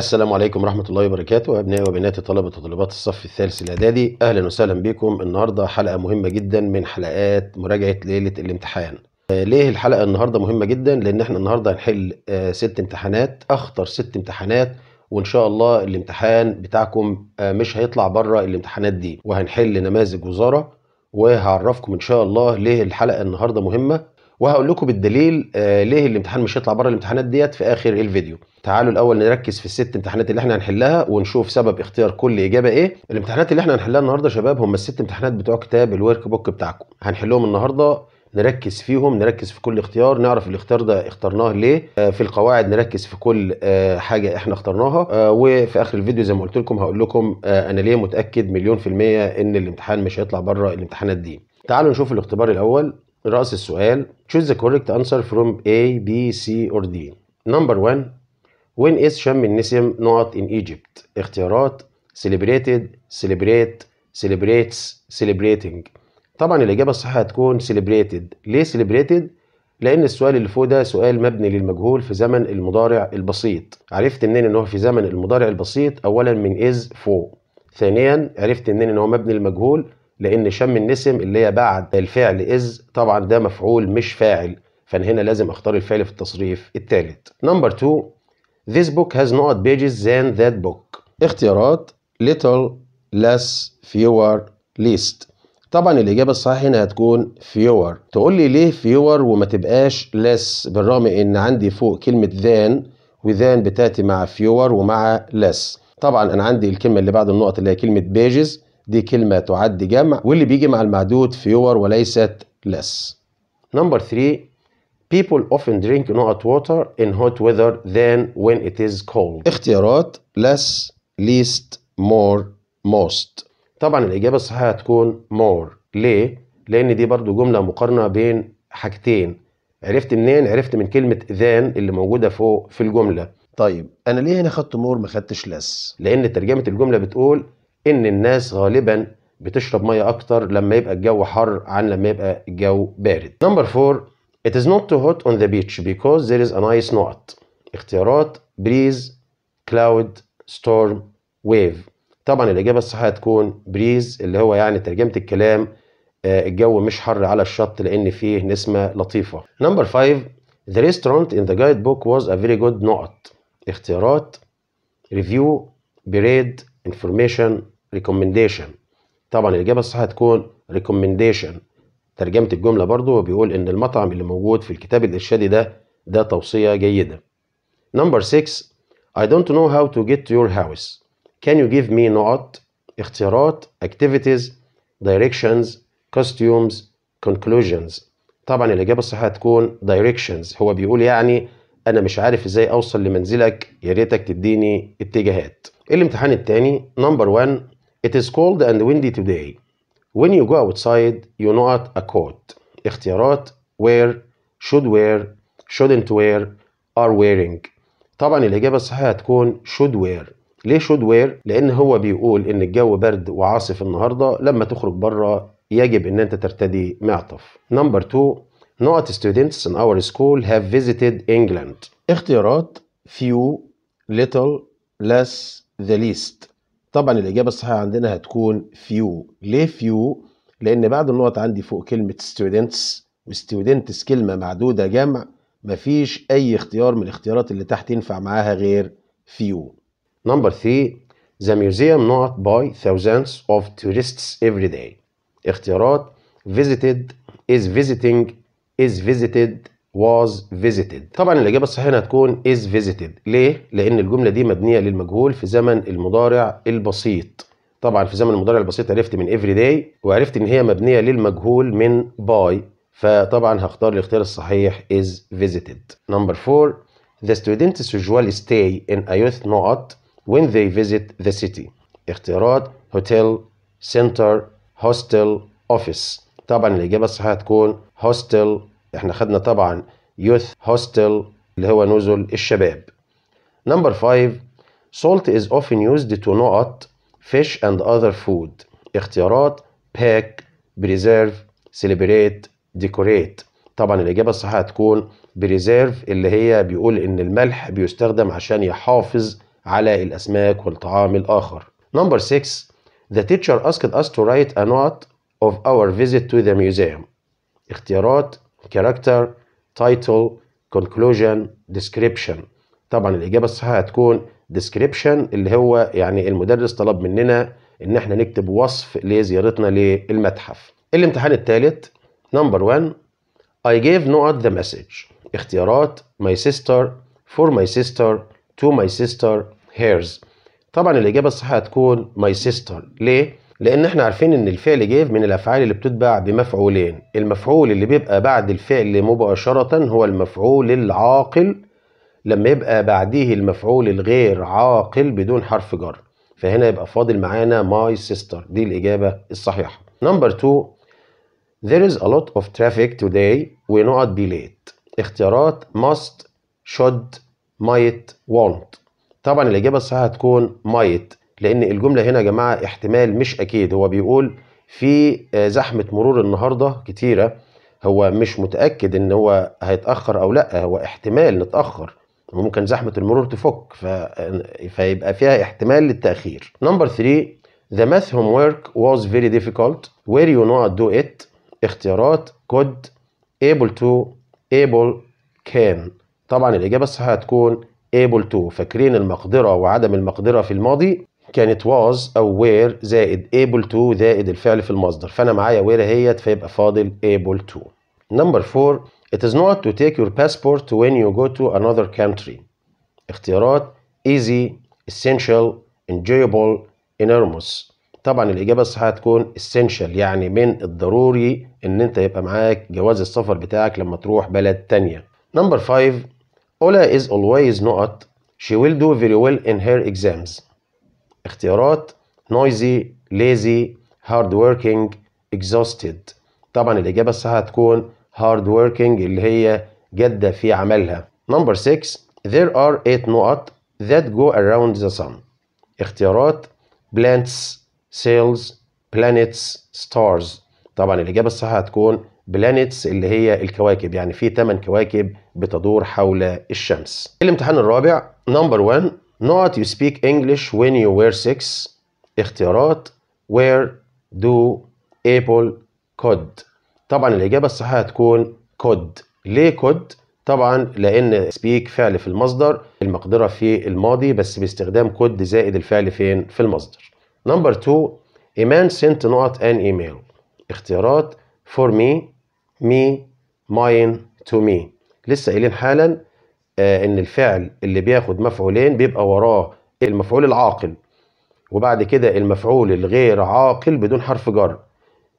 السلام عليكم ورحمة الله وبركاته أبنائي وبناتي طلبة وطالبات الصف الثالث الإعدادي أهلا وسهلا بكم النهاردة حلقة مهمة جدا من حلقات مراجعة ليلة الامتحان آه، ليه الحلقة النهاردة مهمة جدا لأن احنا النهاردة هنحل آه، ست امتحانات أخطر ست امتحانات وان شاء الله الامتحان بتاعكم آه، مش هيطلع بره الامتحانات دي وهنحل نماذج وزاره وهعرفكم ان شاء الله ليه الحلقه النهارده مهمه وهقول لكم بالدليل آه، ليه الامتحان مش هيطلع بره الامتحانات ديت في اخر الفيديو تعالوا الاول نركز في الست امتحانات اللي احنا هنحلها ونشوف سبب اختيار كل اجابه ايه الامتحانات اللي احنا هنحلها النهارده يا شباب هم الست امتحانات بتوع كتاب الورك بوك بتاعكم هنحلهم النهارده نركز فيهم نركز في كل اختيار نعرف الاختيار ده اخترناه ليه آه، في القواعد نركز في كل آه، حاجة احنا اخترناها وفي اخر الفيديو زي ما قلت لكم هقول لكم انا ليه متأكد مليون في المية ان الامتحان مش هيطلع بره الامتحانات دي تعالوا نشوف الاختبار الاول رأس السؤال choose the correct answer from A, B, C or D number one when is شم النسم not in Egypt اختيارات celebrated celebrate celebrates celebrating طبعا الإجابة الصحيحة هتكون celebrated ليه celebrated؟ لأن السؤال اللي فوق ده سؤال مبني للمجهول في زمن المضارع البسيط عرفت منين إن هو في زمن المضارع البسيط أولا من is فوق ثانيا عرفت منين إن هو مبني للمجهول لان شم النسم اللي هي بعد الفعل از طبعا ده مفعول مش فاعل فانا هنا لازم اختار الفعل في التصريف الثالث نمبر 2 this book has not pages than that book اختيارات little less fewer least طبعا الإجابة الصحيحة هنا هتكون fewer تقول لي ليه fewer وما تبقاش less بالرغم إن عندي فوق كلمة than وذان بتاتي مع fewer ومع less طبعا أنا عندي الكلمة اللي بعد النقط اللي هي كلمة pages دي كلمة تعد جمع واللي بيجي مع المعدود فيور وليست less number three people often drink not water in hot weather than when it is cold اختيارات less least more most طبعا الإجابة الصحيحة هتكون more ليه؟ لأن دي برضو جملة مقارنة بين حاجتين عرفت منين؟ عرفت من كلمة than اللي موجودة فوق في الجملة طيب أنا ليه هنا خدت more ما خدتش less؟ لأن ترجمة الجملة بتقول ان الناس غالبا بتشرب ميه اكتر لما يبقى الجو حر عن لما يبقى الجو بارد نمبر 4 it is not too hot on the beach because there is a nice knot اختيارات breeze cloud storm wave طبعا الاجابه الصحيحه تكون breeze اللي هو يعني ترجمه الكلام آه، الجو مش حر على الشط لان فيه نسمه لطيفه نمبر 5 the restaurant in the guide book was a very good knot اختيارات review parade information ريكومنديشن طبعا الإجابة الصحيحة هتكون ريكومنديشن ترجمة الجملة برضو بيقول إن المطعم اللي موجود في الكتاب الإرشادي ده ده توصية جيدة نمبر 6 I don't know how to get to your house Can you give me نقط اختيارات activities directions costumes conclusions طبعا الإجابة الصحيحة هتكون directions هو بيقول يعني أنا مش عارف إزاي أوصل لمنزلك يا ريتك تديني اتجاهات الامتحان التاني نمبر 1 It is cold and windy today. When you go outside, you not a coat. اختيارات wear, should wear, shouldn't wear, are wearing. طبعا الإجابة الصحيحة هتكون should wear. ليه should wear؟ لأن هو بيقول إن الجو برد وعاصف النهاردة لما تخرج بره يجب إن أنت ترتدي معطف. Number two, not students in our school have visited England. اختيارات few, little, less, the least. طبعا الإجابة الصحيحة عندنا هتكون few ليه few؟ لأن بعد النقط عندي فوق كلمة students وstudents كلمة معدودة جمع مفيش أي اختيار من الاختيارات اللي تحت ينفع معاها غير few Number 3 The museum not by thousands of tourists every day. اختيارات visited is visiting is visited was visited طبعا الإجابة الصحيحة هنا هتكون is visited ليه؟ لأن الجملة دي مبنية للمجهول في زمن المضارع البسيط طبعا في زمن المضارع البسيط عرفت من every day وعرفت إن هي مبنية للمجهول من by فطبعا هختار الاختيار الصحيح is visited number 4 the students usually stay in a youth not when they visit the city اختيارات hotel center hostel office طبعا الإجابة الصحيحة هتكون hostel احنا خدنا طبعا يوث هوستل اللي هو نزل الشباب نمبر 5 salt is often used to not fish and other food اختيارات pack preserve celebrate decorate طبعا الإجابة الصحيحة هتكون بريزيرف اللي هي بيقول إن الملح بيستخدم عشان يحافظ على الأسماك والطعام الآخر. Number 6 The teacher asked us to write a note of our visit to the museum. اختيارات character title conclusion description طبعا الإجابة الصحيحة هتكون description اللي هو يعني المدرس طلب مننا إن احنا نكتب وصف لزيارتنا للمتحف الامتحان الثالث نمبر 1 I gave Noah the message اختيارات my sister for my sister to my sister hers طبعا الإجابة الصحيحة هتكون my sister ليه؟ لان احنا عارفين ان الفعل جيف من الافعال اللي بتتبع بمفعولين المفعول اللي بيبقى بعد الفعل مباشرة هو المفعول العاقل لما يبقى بعديه المفعول الغير عاقل بدون حرف جر فهنا يبقى فاضل معانا ماي سيستر دي الاجابة الصحيحة نمبر 2 There is a lot of traffic today not be late اختيارات must should might want طبعا الإجابة الصحيحة هتكون might لان الجمله هنا يا جماعه احتمال مش اكيد هو بيقول في آه، زحمه مرور النهارده كتيره هو مش متاكد ان هو هيتاخر او لا هو احتمال نتاخر ممكن زحمه المرور تفك ف... آه، فيبقى فيها احتمال للتاخير نمبر 3 the math homework was very difficult were you not do it اختيارات could able to able can طبعا الاجابه الصحيحه هتكون able to فاكرين المقدره وعدم المقدره في الماضي كانت was او were زائد able to زائد الفعل في المصدر فانا معايا were اهيت فيبقى فاضل able to number four it is not to take your passport when you go to another country اختيارات easy essential enjoyable enormous طبعا الاجابه الصحيحه هتكون essential يعني من الضروري ان انت يبقى معاك جواز السفر بتاعك لما تروح بلد تانية number five Ola is always not she will do very well in her exams اختيارات نويزي ليزي هارد وركينج اكزوستد طبعا الاجابه الصح هتكون هارد وركينج اللي هي جاده في عملها نمبر 6 there are eight نقط that go around the sun اختيارات plants cells planets stars طبعا الاجابه الصح هتكون بلانيتس اللي هي الكواكب يعني في 8 كواكب بتدور حول الشمس إيه الامتحان الرابع نمبر 1 not you speak English when you were six اختيارات where do able could طبعا الإجابة الصحيحة هتكون could ليه could؟ طبعا لأن speak فعل في المصدر المقدرة في الماضي بس باستخدام could زائد الفعل فين؟ في المصدر نمبر 2 A man sent not an email اختيارات for me me mine to me لسه قايلين حالا آه، ان الفعل اللي بياخد مفعولين بيبقى وراه المفعول العاقل وبعد كده المفعول الغير عاقل بدون حرف جر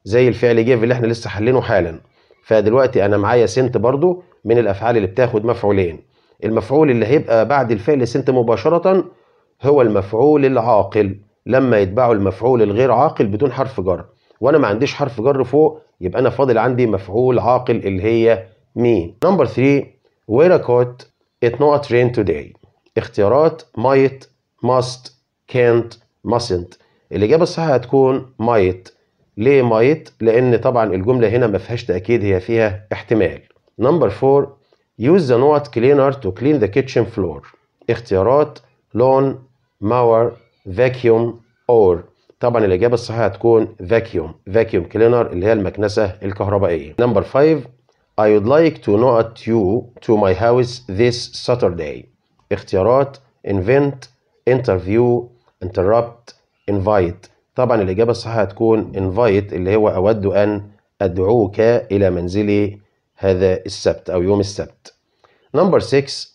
زي الفعل جيف اللي احنا لسه حلينه حالا فدلوقتي انا معايا سنت برضو من الافعال اللي بتاخد مفعولين المفعول اللي هيبقى بعد الفعل سنت مباشرة هو المفعول العاقل لما يتبعه المفعول الغير عاقل بدون حرف جر وانا ما عنديش حرف جر فوق يبقى انا فاضل عندي مفعول عاقل اللي هي مين نمبر 3 ويراكوت it not rain today اختيارات might must can't mustn't الإجابة الصحيحة هتكون might ليه might؟ لأن طبعا الجملة هنا ما فيهاش تأكيد هي فيها احتمال number four use the not cleaner to clean the kitchen floor اختيارات lawn mower vacuum or طبعا الإجابة الصحيحة هتكون vacuum vacuum cleaner اللي هي المكنسة الكهربائية number five I would like to know at you to my house this Saturday اختيارات invent interview interrupt invite طبعا الإجابة الصح هتكون invite اللي هو أود أن أدعوك إلى منزلي هذا السبت أو يوم السبت number 6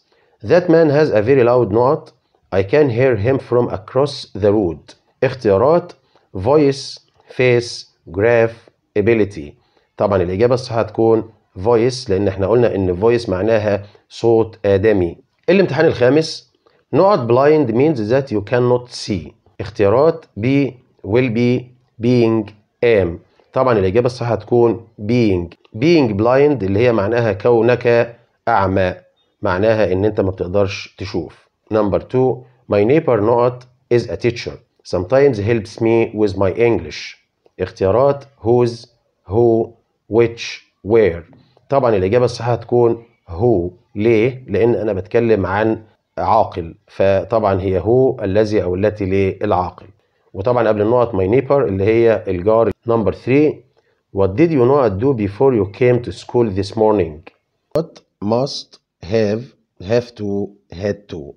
that man has a very loud note I can hear him from across the road اختيارات voice face graph ability طبعا الإجابة الصح هتكون فويس لان احنا قلنا ان فويس معناها صوت ادمي الامتحان الخامس نوع بلايند مينز ذات يو كان نوت سي اختيارات بي ويل بي بينج ام طبعا الاجابه الصح هتكون بينج بينج بلايند اللي هي معناها كونك اعمى معناها ان انت ما بتقدرش تشوف نمبر 2 ماي نيبر نوت از ا تيتشر sometimes helps me with my english اختيارات whose who which where طبعا الإجابة الصحيحة هتكون هو ليه؟ لأن أنا بتكلم عن عاقل فطبعا هي هو الذي أو التي للعاقل وطبعا قبل النقط ماي نيبر اللي هي الجار نمبر 3 What did you not do before you came to school this morning? What must have have to had to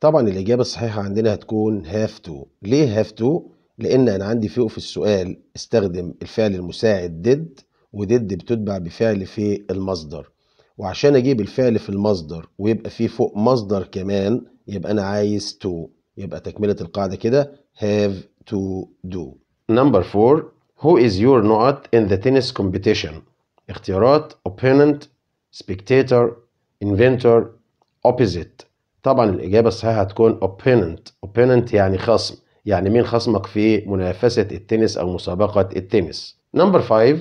طبعا الإجابة الصحيحة عندنا هتكون have to ليه have to؟ لأن أنا عندي فوق في السؤال استخدم الفعل المساعد did وضد بتتبع بفعل في المصدر وعشان اجيب الفعل في المصدر ويبقى فيه فوق مصدر كمان يبقى انا عايز تو يبقى تكملة القاعدة كده have to do number four who is your not in the tennis competition اختيارات opponent spectator inventor opposite طبعا الإجابة الصحيحة هتكون opponent opponent يعني خصم يعني مين خصمك في منافسة التنس أو مسابقة التنس number five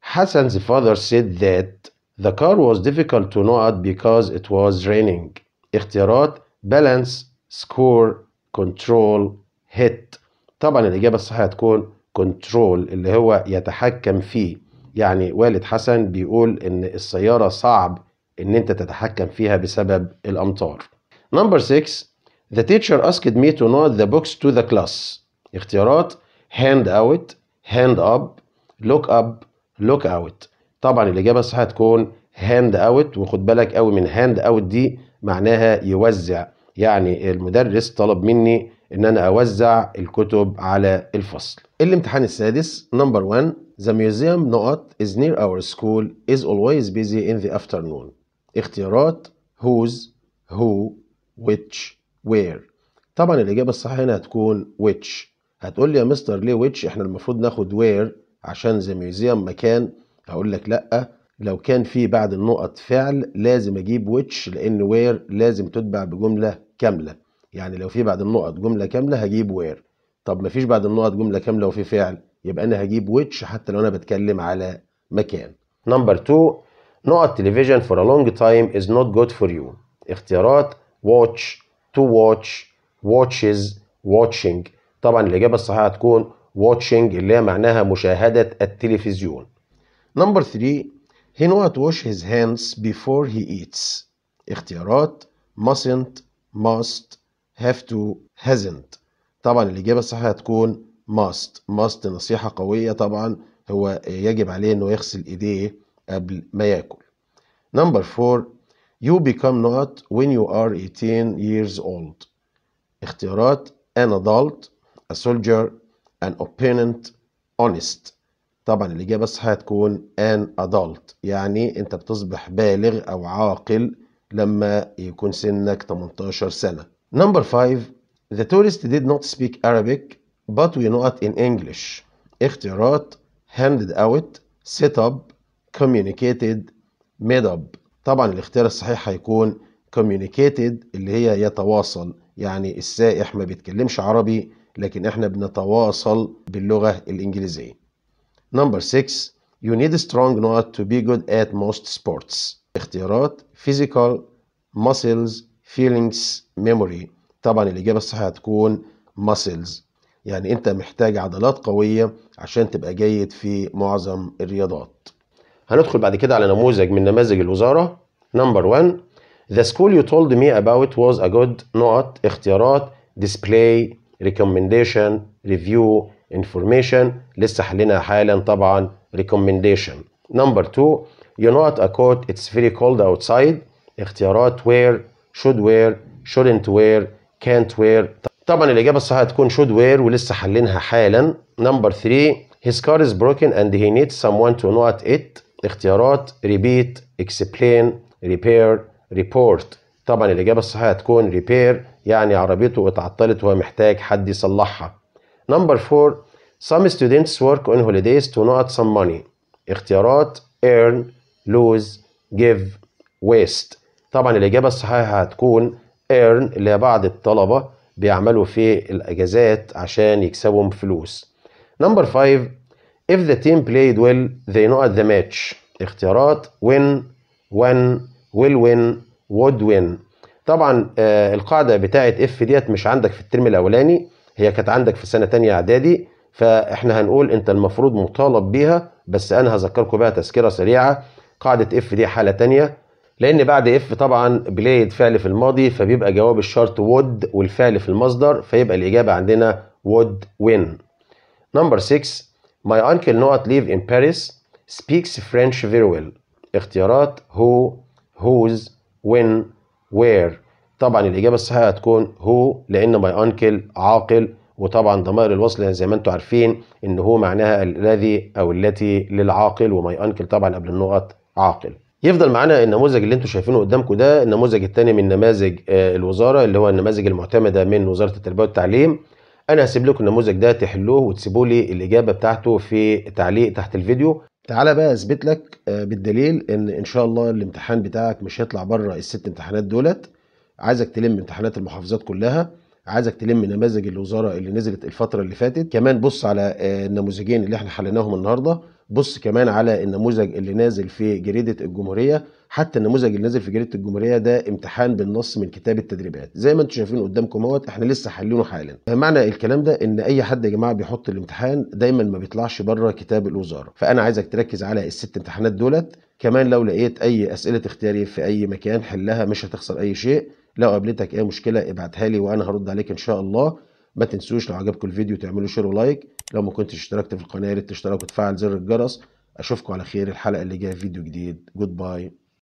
Hassan's father said that the car was difficult to know at because it was raining. اختيارات balance, score, control, hit. طبعا الإجابة الصحيحة تكون control اللي هو يتحكم فيه. يعني والد حسن بيقول إن السيارة صعب إن أنت تتحكم فيها بسبب الأمطار. Number 6 The teacher asked me to note the books to the class. اختيارات hand out, hand up, look up, لوك اوت طبعا الاجابه الصحيحه تكون هاند اوت وخد بالك قوي من هاند اوت دي معناها يوزع يعني المدرس طلب مني ان انا اوزع الكتب على الفصل الامتحان السادس نمبر 1 The museum not is near our school is always busy in the afternoon اختيارات whose who which where طبعا الاجابه الصحيحه هنا هتكون which هتقول لي يا مستر ليه which احنا المفروض ناخد where عشان زي ميوزيوم مكان هقول لك لا لو كان في بعد النقط فعل لازم اجيب ويتش لان وير لازم تتبع بجمله كامله يعني لو في بعد النقط جمله كامله هجيب وير طب ما فيش بعد النقط جمله كامله وفي فعل يبقى انا هجيب ويتش حتى لو انا بتكلم على مكان نمبر 2 نقط تلفزيون فور ا لونج تايم از نوت جود فور يو اختيارات واتش تو واتش واتشز واتشينج طبعا الاجابه الصحيحه هتكون watching اللي هي معناها مشاهدة التلفزيون Number three, he not wash his hands before he eats اختيارات mustn't must have to hasn't طبعا الإجابة الصحيحة هتكون must must نصيحة قوية طبعا هو يجب عليه انه يغسل ايديه قبل ما ياكل Number four, you become not when you are 18 years old اختيارات an adult a soldier an opponent honest طبعا الإجابة الصحيحة هتكون an adult يعني أنت بتصبح بالغ أو عاقل لما يكون سنك 18 سنة Number 5 The tourist did not speak Arabic but we know it in English اختيارات handed out set up communicated made up طبعا الاختيار الصحيح هيكون communicated اللي هي يتواصل يعني السائح ما بيتكلمش عربي لكن احنا بنتواصل باللغة الإنجليزية نمبر 6 You need strong not to be good at most sports اختيارات physical, muscles, feelings, memory طبعا الإجابة الصحيحة هتكون muscles يعني أنت محتاج عضلات قوية عشان تبقى جيد في معظم الرياضات هندخل بعد كده على نموذج من نماذج الوزارة نمبر 1 The school you told me about was a good not اختيارات display recommendation review information لسه لنا حالا طبعا recommendation number two you know what a coat it's very cold outside اختيارات wear should wear shouldn't wear can't wear طبعا الإجابة الصحيحة تكون should wear ولسه حلينها حالا number three his car is broken and he needs someone to know it اختيارات repeat explain repair report طبعا الإجابة الصحيحة هتكون ريبير يعني عربيته اتعطلت وهو محتاج حد يصلحها نمبر 4 some students work on holidays to not some money اختيارات earn lose give waste طبعا الإجابة الصحيحة هتكون earn اللي هي بعض الطلبة بيعملوا في الأجازات عشان يكسبوا فلوس نمبر 5 if the team played well they not the match اختيارات win وان will win وود وين طبعا آه، القاعده بتاعه اف ديت مش عندك في الترم الاولاني هي كانت عندك في سنه ثانيه اعدادي فاحنا هنقول انت المفروض مطالب بيها بس انا هذكركم بيها تذكره سريعه قاعده اف دي حاله ثانيه لان بعد اف طبعا بلايد فعل في الماضي فبيبقى جواب الشرط وود والفعل في المصدر فيبقى الاجابه عندنا وود وين نمبر 6 My uncle نوت ليف in Paris speaks French very well. اختيارات who, whose, when where طبعا الإجابة الصحيحة هتكون هو لأن ماي أنكل عاقل وطبعا ضمائر الوصل يعني زي ما انتم عارفين ان هو معناها الذي او التي للعاقل وماي انكل طبعا قبل النقط عاقل يفضل معانا النموذج اللي انتم شايفينه قدامكم ده النموذج الثاني من نماذج آه، الوزاره اللي هو النماذج المعتمده من وزاره التربيه والتعليم انا هسيب لكم النموذج ده تحلوه وتسيبوا لي الاجابه بتاعته في تعليق تحت الفيديو تعالى بقى اثبت لك آه، بالدليل ان ان شاء الله الامتحان بتاعك مش هيطلع بره الست امتحانات دولت عايزك تلم امتحانات المحافظات كلها عايزك تلم نماذج الوزاره اللي نزلت الفتره اللي فاتت كمان بص على آه، النموذجين اللي احنا حليناهم النهارده بص كمان على النموذج اللي نازل في جريده الجمهوريه حتى النموذج اللي نازل في جريده الجمهوريه ده امتحان بالنص من كتاب التدريبات زي ما انتم شايفين قدامكم اهوت احنا لسه حلينه حالا معنى الكلام ده ان اي حد يا جماعه بيحط الامتحان دايما ما بيطلعش بره كتاب الوزاره فانا عايزك تركز على الست امتحانات دولت كمان لو لقيت اي اسئله اختياري في اي مكان حلها مش هتخسر اي شيء لو قابلتك اي مشكله ابعتها لي وانا هرد عليك ان شاء الله ما تنسوش لو عجبكم الفيديو تعملوا شير ولايك لو ما كنتش اشتركت في القناه يا ريت تشترك وتفعل زر الجرس اشوفكم على خير الحلقه اللي جايه فيديو جديد جود باي